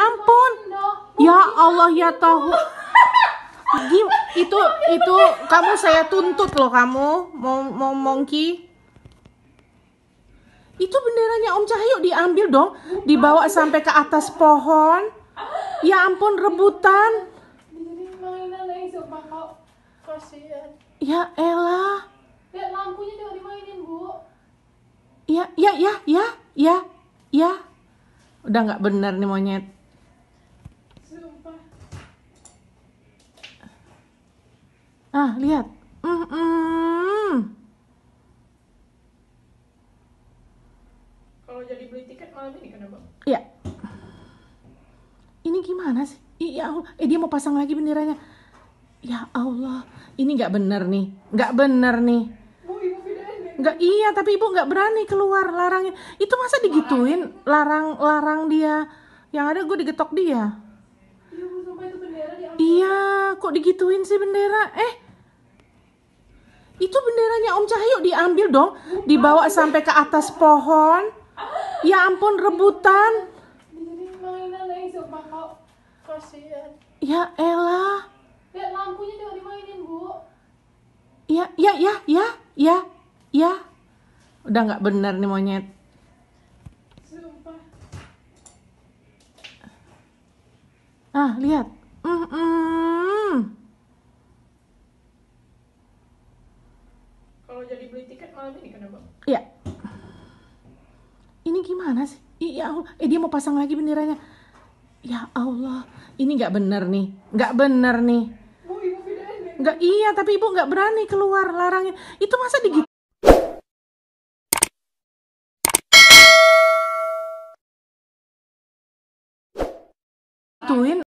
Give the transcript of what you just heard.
ampun. Ya Allah ya tahu. Gim, itu itu kamu saya tuntut loh kamu mau mau mongki itu benderanya Om Cahyo diambil dong dibawa sampai ke atas pohon ya ampun rebutan ya Ella. lampunya juga dimainin bu ya ya ya ya ya ya udah nggak benar nih monyet Ah, lihat. Mm -mm. Kalau jadi beli tiket malam ini kan, Bang? Iya. Ini gimana sih? Iya, eh dia mau pasang lagi benderanya. Ya Allah, ini nggak bener nih, nggak bener nih. Nggak iya, tapi ibu nggak berani keluar larangnya. Itu masa digituin, larang larang dia. Yang ada gue digetok dia. Iya, Iya, kok digituin sih bendera? Eh, itu benderanya Om Cahyo diambil dong, dibawa sampai ke atas pohon. Ya ampun rebutan. Eh, ya Ella. Lihat lampunya juga dimainin, Bu. Ya, ya, ya, ya, ya, ya. Udah nggak benar nih monyet. Sumpah. Ah, lihat. Mm Kalau jadi beli tiket malam ini kan bang? Iya. Ini gimana sih? Iya, eh dia mau pasang lagi benderanya. Ya Allah, ini nggak bener nih, nggak bener nih. Nggak iya, tapi ibu nggak berani keluar larangnya. Itu masa digit Tuhin.